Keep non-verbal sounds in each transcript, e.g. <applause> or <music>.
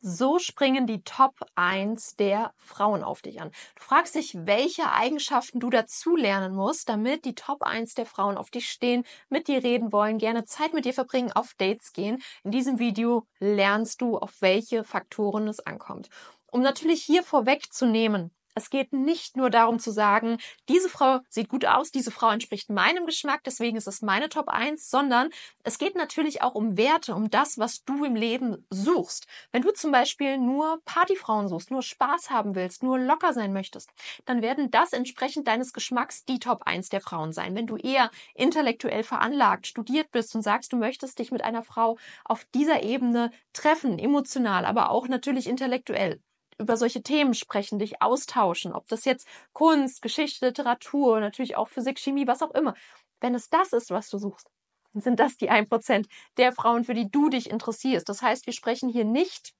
So springen die Top 1 der Frauen auf dich an. Du fragst dich, welche Eigenschaften du dazu lernen musst, damit die Top 1 der Frauen auf dich stehen, mit dir reden wollen, gerne Zeit mit dir verbringen, auf Dates gehen. In diesem Video lernst du, auf welche Faktoren es ankommt. Um natürlich hier vorwegzunehmen, es geht nicht nur darum zu sagen, diese Frau sieht gut aus, diese Frau entspricht meinem Geschmack, deswegen ist es meine Top 1, sondern es geht natürlich auch um Werte, um das, was du im Leben suchst. Wenn du zum Beispiel nur Partyfrauen suchst, nur Spaß haben willst, nur locker sein möchtest, dann werden das entsprechend deines Geschmacks die Top 1 der Frauen sein. Wenn du eher intellektuell veranlagt, studiert bist und sagst, du möchtest dich mit einer Frau auf dieser Ebene treffen, emotional, aber auch natürlich intellektuell, über solche Themen sprechen, dich austauschen, ob das jetzt Kunst, Geschichte, Literatur, natürlich auch Physik, Chemie, was auch immer. Wenn es das ist, was du suchst, dann sind das die 1% der Frauen, für die du dich interessierst. Das heißt, wir sprechen hier nicht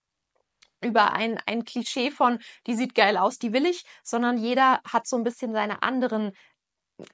über ein, ein Klischee von, die sieht geil aus, die will ich, sondern jeder hat so ein bisschen seine anderen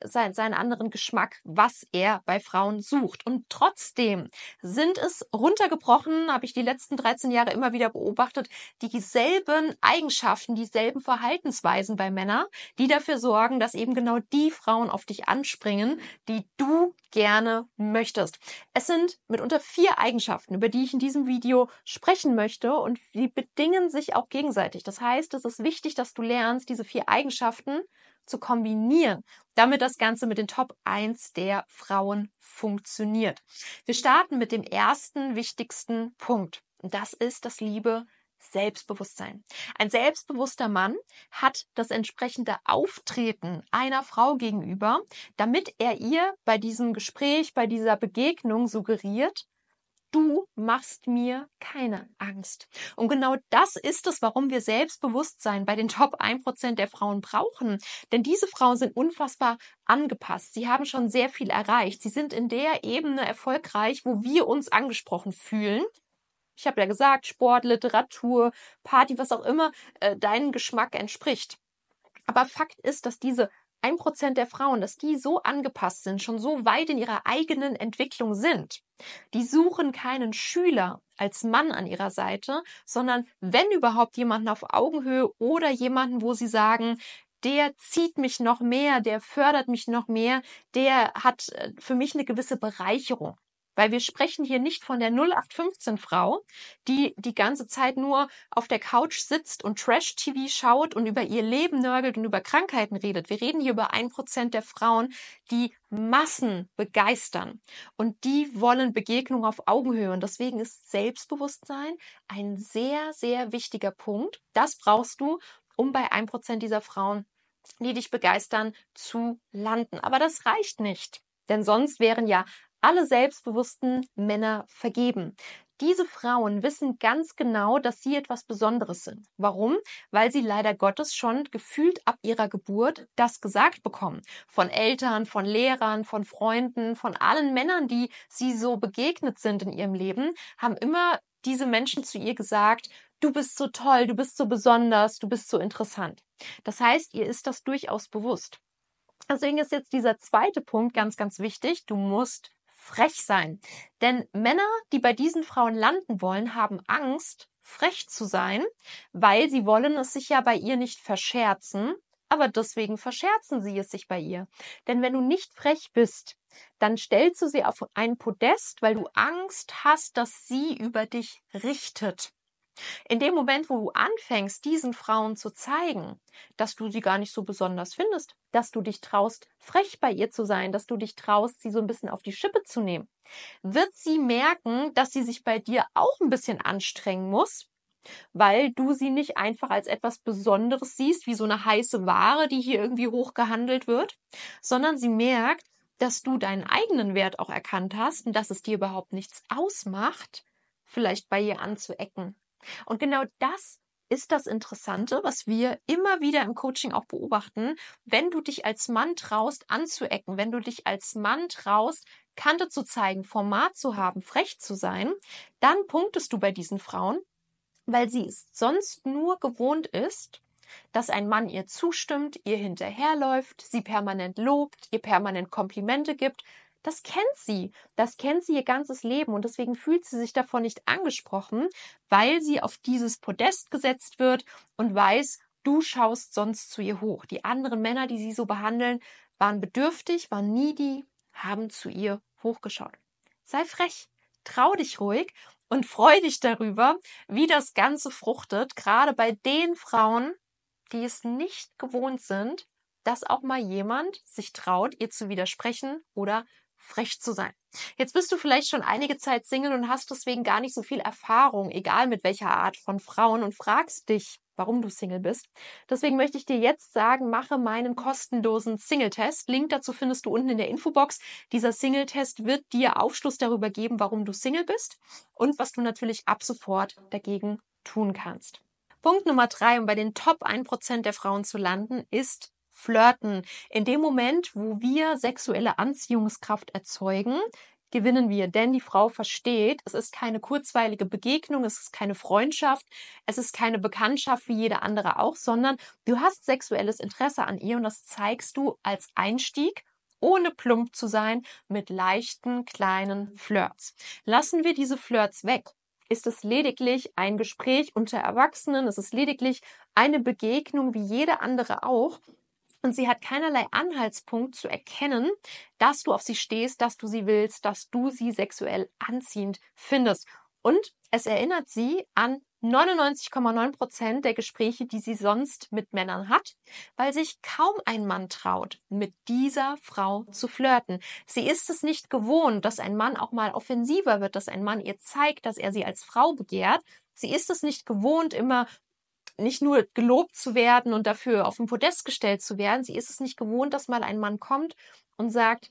sein, seinen anderen Geschmack, was er bei Frauen sucht. Und trotzdem sind es runtergebrochen, habe ich die letzten 13 Jahre immer wieder beobachtet, dieselben Eigenschaften, dieselben Verhaltensweisen bei Männern, die dafür sorgen, dass eben genau die Frauen auf dich anspringen, die du gerne möchtest. Es sind mitunter vier Eigenschaften, über die ich in diesem Video sprechen möchte und die bedingen sich auch gegenseitig. Das heißt, es ist wichtig, dass du lernst, diese vier Eigenschaften zu kombinieren, damit das Ganze mit den Top 1 der Frauen funktioniert. Wir starten mit dem ersten wichtigsten Punkt. das ist das liebe Selbstbewusstsein. Ein selbstbewusster Mann hat das entsprechende Auftreten einer Frau gegenüber, damit er ihr bei diesem Gespräch, bei dieser Begegnung suggeriert, du machst mir keine Angst. Und genau das ist es, warum wir Selbstbewusstsein bei den Top 1% der Frauen brauchen. Denn diese Frauen sind unfassbar angepasst. Sie haben schon sehr viel erreicht. Sie sind in der Ebene erfolgreich, wo wir uns angesprochen fühlen. Ich habe ja gesagt, Sport, Literatur, Party, was auch immer äh, deinen Geschmack entspricht. Aber Fakt ist, dass diese ein Prozent der Frauen, dass die so angepasst sind, schon so weit in ihrer eigenen Entwicklung sind. Die suchen keinen Schüler als Mann an ihrer Seite, sondern wenn überhaupt jemanden auf Augenhöhe oder jemanden, wo sie sagen, der zieht mich noch mehr, der fördert mich noch mehr, der hat äh, für mich eine gewisse Bereicherung. Weil wir sprechen hier nicht von der 0815-Frau, die die ganze Zeit nur auf der Couch sitzt und Trash-TV schaut und über ihr Leben nörgelt und über Krankheiten redet. Wir reden hier über ein Prozent der Frauen, die Massen begeistern. Und die wollen Begegnung auf Augenhöhe. Und deswegen ist Selbstbewusstsein ein sehr, sehr wichtiger Punkt. Das brauchst du, um bei ein Prozent dieser Frauen, die dich begeistern, zu landen. Aber das reicht nicht. Denn sonst wären ja alle selbstbewussten Männer vergeben. Diese Frauen wissen ganz genau, dass sie etwas Besonderes sind. Warum? Weil sie leider Gottes schon gefühlt ab ihrer Geburt das gesagt bekommen. Von Eltern, von Lehrern, von Freunden, von allen Männern, die sie so begegnet sind in ihrem Leben, haben immer diese Menschen zu ihr gesagt, du bist so toll, du bist so besonders, du bist so interessant. Das heißt, ihr ist das durchaus bewusst. Deswegen ist jetzt dieser zweite Punkt ganz, ganz wichtig. Du musst frech sein. Denn Männer, die bei diesen Frauen landen wollen, haben Angst, frech zu sein, weil sie wollen es sich ja bei ihr nicht verscherzen, aber deswegen verscherzen sie es sich bei ihr. Denn wenn du nicht frech bist, dann stellst du sie auf ein Podest, weil du Angst hast, dass sie über dich richtet. In dem Moment, wo du anfängst, diesen Frauen zu zeigen, dass du sie gar nicht so besonders findest, dass du dich traust, frech bei ihr zu sein, dass du dich traust, sie so ein bisschen auf die Schippe zu nehmen, wird sie merken, dass sie sich bei dir auch ein bisschen anstrengen muss, weil du sie nicht einfach als etwas Besonderes siehst, wie so eine heiße Ware, die hier irgendwie hoch gehandelt wird, sondern sie merkt, dass du deinen eigenen Wert auch erkannt hast und dass es dir überhaupt nichts ausmacht, vielleicht bei ihr anzuecken und genau das ist das Interessante, was wir immer wieder im Coaching auch beobachten. Wenn du dich als Mann traust, anzuecken, wenn du dich als Mann traust, Kante zu zeigen, Format zu haben, frech zu sein, dann punktest du bei diesen Frauen, weil sie es sonst nur gewohnt ist, dass ein Mann ihr zustimmt, ihr hinterherläuft, sie permanent lobt, ihr permanent Komplimente gibt, das kennt sie. Das kennt sie ihr ganzes Leben und deswegen fühlt sie sich davon nicht angesprochen, weil sie auf dieses Podest gesetzt wird und weiß, du schaust sonst zu ihr hoch. Die anderen Männer, die sie so behandeln, waren bedürftig, waren needy, haben zu ihr hochgeschaut. Sei frech, trau dich ruhig und freu dich darüber, wie das Ganze fruchtet, gerade bei den Frauen, die es nicht gewohnt sind, dass auch mal jemand sich traut, ihr zu widersprechen oder frech zu sein. Jetzt bist du vielleicht schon einige Zeit Single und hast deswegen gar nicht so viel Erfahrung, egal mit welcher Art von Frauen und fragst dich, warum du Single bist. Deswegen möchte ich dir jetzt sagen, mache meinen kostenlosen Single-Test. Link dazu findest du unten in der Infobox. Dieser Single-Test wird dir Aufschluss darüber geben, warum du Single bist und was du natürlich ab sofort dagegen tun kannst. Punkt Nummer drei, um bei den Top 1% der Frauen zu landen, ist Flirten. In dem Moment, wo wir sexuelle Anziehungskraft erzeugen, gewinnen wir, denn die Frau versteht, es ist keine kurzweilige Begegnung, es ist keine Freundschaft, es ist keine Bekanntschaft wie jede andere auch, sondern du hast sexuelles Interesse an ihr und das zeigst du als Einstieg ohne plump zu sein, mit leichten kleinen Flirts. Lassen wir diese Flirts weg, ist es lediglich ein Gespräch unter Erwachsenen, es ist lediglich eine Begegnung wie jede andere auch und sie hat keinerlei Anhaltspunkt zu erkennen, dass du auf sie stehst, dass du sie willst, dass du sie sexuell anziehend findest. Und es erinnert sie an 99,9 Prozent der Gespräche, die sie sonst mit Männern hat, weil sich kaum ein Mann traut, mit dieser Frau zu flirten. Sie ist es nicht gewohnt, dass ein Mann auch mal offensiver wird, dass ein Mann ihr zeigt, dass er sie als Frau begehrt. Sie ist es nicht gewohnt, immer nicht nur gelobt zu werden und dafür auf dem Podest gestellt zu werden. Sie ist es nicht gewohnt, dass mal ein Mann kommt und sagt,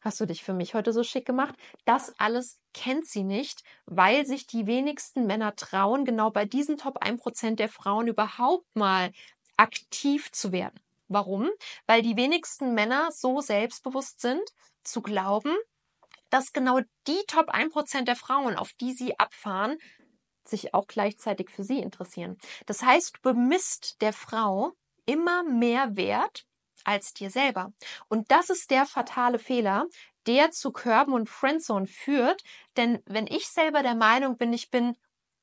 hast du dich für mich heute so schick gemacht? Das alles kennt sie nicht, weil sich die wenigsten Männer trauen, genau bei diesen Top 1% der Frauen überhaupt mal aktiv zu werden. Warum? Weil die wenigsten Männer so selbstbewusst sind, zu glauben, dass genau die Top 1% der Frauen, auf die sie abfahren, sich auch gleichzeitig für sie interessieren. Das heißt, du bemisst der Frau immer mehr Wert als dir selber. Und das ist der fatale Fehler, der zu Körben und Friendzone führt. Denn wenn ich selber der Meinung bin, ich bin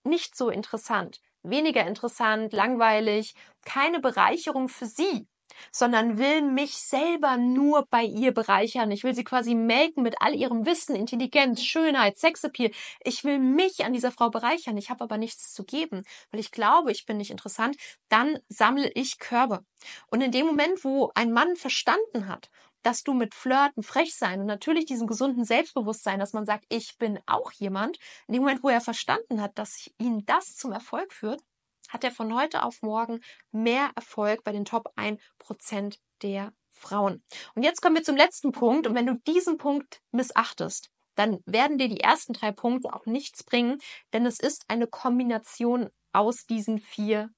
nicht so interessant, weniger interessant, langweilig, keine Bereicherung für sie, sondern will mich selber nur bei ihr bereichern. Ich will sie quasi melken mit all ihrem Wissen, Intelligenz, Schönheit, Sexappeal. Ich will mich an dieser Frau bereichern. Ich habe aber nichts zu geben, weil ich glaube, ich bin nicht interessant. Dann sammle ich Körbe. Und in dem Moment, wo ein Mann verstanden hat, dass du mit Flirten frech sein und natürlich diesem gesunden Selbstbewusstsein, dass man sagt, ich bin auch jemand, in dem Moment, wo er verstanden hat, dass ihn das zum Erfolg führt, hat er von heute auf morgen mehr Erfolg bei den Top 1% der Frauen. Und jetzt kommen wir zum letzten Punkt. Und wenn du diesen Punkt missachtest, dann werden dir die ersten drei Punkte auch nichts bringen, denn es ist eine Kombination aus diesen vier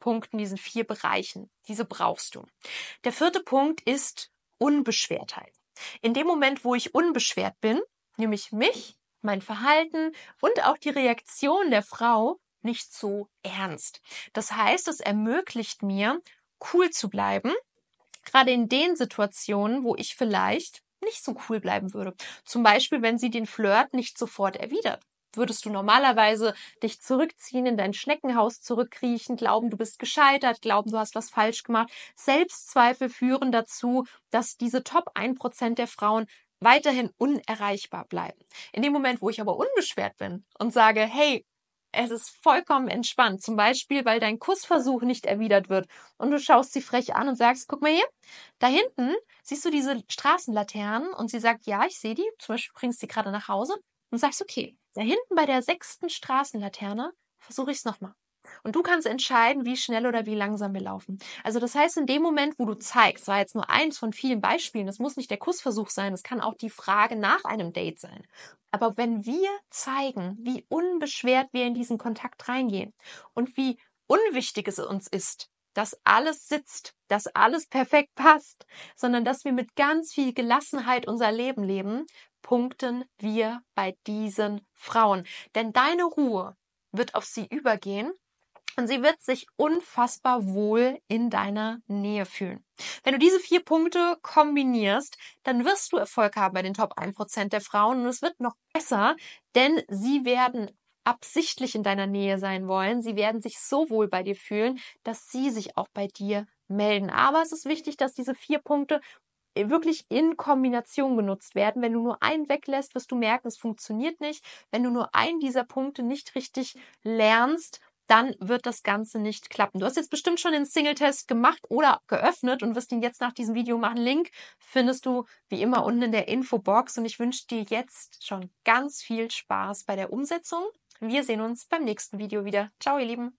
Punkten, diesen vier Bereichen. Diese brauchst du. Der vierte Punkt ist Unbeschwertheit. In dem Moment, wo ich unbeschwert bin, nämlich mich, mein Verhalten und auch die Reaktion der Frau nicht so ernst. Das heißt, es ermöglicht mir, cool zu bleiben, gerade in den Situationen, wo ich vielleicht nicht so cool bleiben würde. Zum Beispiel, wenn sie den Flirt nicht sofort erwidert. Würdest du normalerweise dich zurückziehen, in dein Schneckenhaus zurückkriechen, glauben, du bist gescheitert, glauben, du hast was falsch gemacht. Selbstzweifel führen dazu, dass diese Top 1% der Frauen weiterhin unerreichbar bleiben. In dem Moment, wo ich aber unbeschwert bin und sage, hey, es ist vollkommen entspannt. Zum Beispiel, weil dein Kussversuch nicht erwidert wird und du schaust sie frech an und sagst, guck mal hier, da hinten siehst du diese Straßenlaternen und sie sagt, ja, ich sehe die. Zum Beispiel bringst du die gerade nach Hause und sagst, okay, da hinten bei der sechsten Straßenlaterne versuche ich es nochmal. Und du kannst entscheiden, wie schnell oder wie langsam wir laufen. Also das heißt, in dem Moment, wo du zeigst, war jetzt nur eins von vielen Beispielen, das muss nicht der Kussversuch sein, das kann auch die Frage nach einem Date sein. Aber wenn wir zeigen, wie unbeschwert wir in diesen Kontakt reingehen und wie unwichtig es uns ist, dass alles sitzt, dass alles perfekt <laughs> passt, sondern dass wir mit ganz viel Gelassenheit unser Leben leben, punkten wir bei diesen Frauen. Denn deine Ruhe wird auf sie übergehen und sie wird sich unfassbar wohl in deiner Nähe fühlen. Wenn du diese vier Punkte kombinierst, dann wirst du Erfolg haben bei den Top 1% der Frauen und es wird noch besser, denn sie werden absichtlich in deiner Nähe sein wollen. Sie werden sich so wohl bei dir fühlen, dass sie sich auch bei dir melden. Aber es ist wichtig, dass diese vier Punkte äh, wirklich in Kombination genutzt werden. Wenn du nur einen weglässt, wirst du merken, es funktioniert nicht. Wenn du nur einen dieser Punkte nicht richtig lernst, dann wird das Ganze nicht klappen. Du hast jetzt bestimmt schon den Single-Test gemacht oder geöffnet und wirst ihn jetzt nach diesem Video machen. Link findest du wie immer unten in der Infobox und ich wünsche dir jetzt schon ganz viel Spaß bei der Umsetzung. Wir sehen uns beim nächsten Video wieder. Ciao, ihr Lieben.